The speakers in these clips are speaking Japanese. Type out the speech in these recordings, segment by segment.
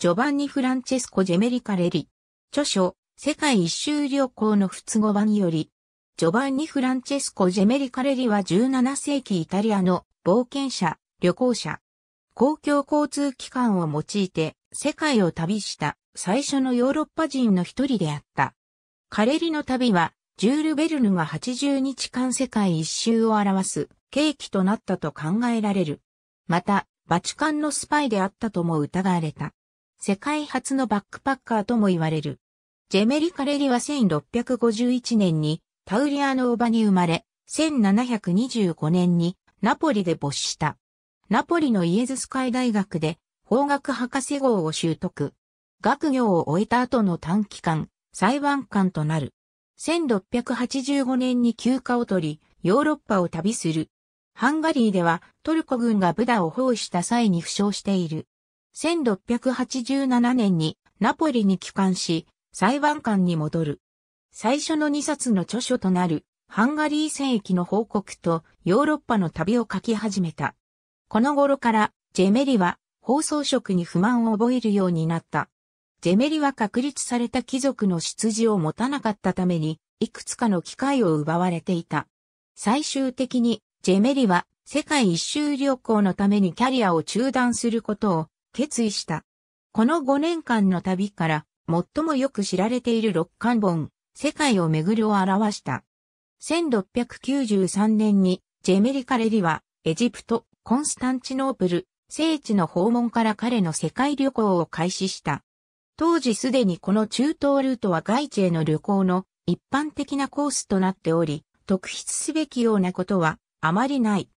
ジョバンニ・フランチェスコ・ジェメリカ・レリ。著書、世界一周旅行の不都合版より、ジョバンニ・フランチェスコ・ジェメリカ・レリは17世紀イタリアの冒険者、旅行者。公共交通機関を用いて世界を旅した最初のヨーロッパ人の一人であった。カレリの旅は、ジュール・ベルヌが80日間世界一周を表す契機となったと考えられる。また、バチカンのスパイであったとも疑われた。世界初のバックパッカーとも言われる。ジェメリ・カレリは1651年にタウリアの叔母に生まれ、1725年にナポリで没した。ナポリのイエズス会大学で法学博士号を習得。学業を終えた後の短期間、裁判官となる。1685年に休暇を取り、ヨーロッパを旅する。ハンガリーではトルコ軍がブダを包囲した際に負傷している。1687年にナポリに帰還し、裁判官に戻る。最初の2冊の著書となる、ハンガリー戦役の報告とヨーロッパの旅を書き始めた。この頃から、ジェメリは、放送職に不満を覚えるようになった。ジェメリは確立された貴族の出自を持たなかったために、いくつかの機会を奪われていた。最終的に、ジェメリは、世界一周旅行のためにキャリアを中断することを決意した。この5年間の旅から、最もよく知られている六巻本、世界を巡るを表した。1693年に、ジェメリカレリは、エジプト、コンスタンチノープル、聖地の訪問から彼の世界旅行を開始した。当時すでにこの中東ルートは外地への旅行の一般的なコースとなっており、特筆すべきようなことはあまりない。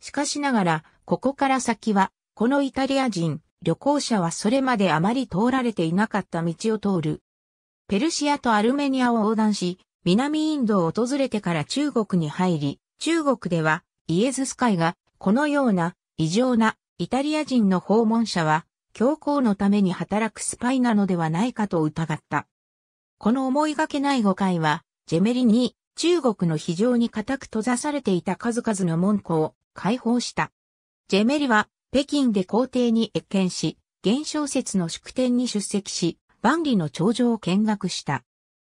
しかしながら、ここから先はこのイタリア人、旅行者はそれまであまり通られていなかった道を通る。ペルシアとアルメニアを横断し、南インドを訪れてから中国に入り、中国ではイエズス会がこのような異常なイタリア人の訪問者は教皇のために働くスパイなのではないかと疑った。この思いがけない誤解は、ジェメリに中国の非常に固く閉ざされていた数々の門戸を解放した。ジェメリは北京で皇帝に謁見し、現象説の祝典に出席し、万里の長城を見学した。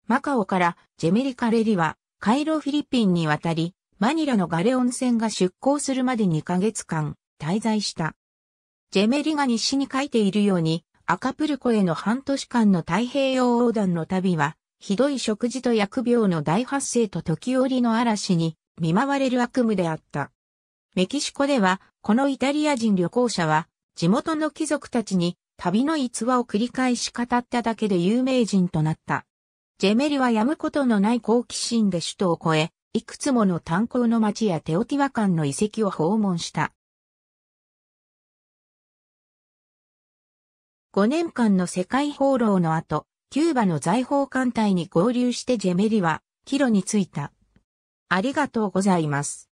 マカオからジェメリカレリは、カイロフィリピンに渡り、マニラのガレオン船が出港するまで2ヶ月間滞在した。ジェメリが日誌に書いているように、アカプルコへの半年間の太平洋横断の旅は、ひどい食事と疫病の大発生と時折の嵐に見舞われる悪夢であった。メキシコでは、このイタリア人旅行者は、地元の貴族たちに旅の逸話を繰り返し語っただけで有名人となった。ジェメリはやむことのない好奇心で首都を越え、いくつもの炭鉱の町やテオティワカンの遺跡を訪問した。5年間の世界放浪の後、キューバの財宝艦隊に合流してジェメリは、帰路に着いた。ありがとうございます。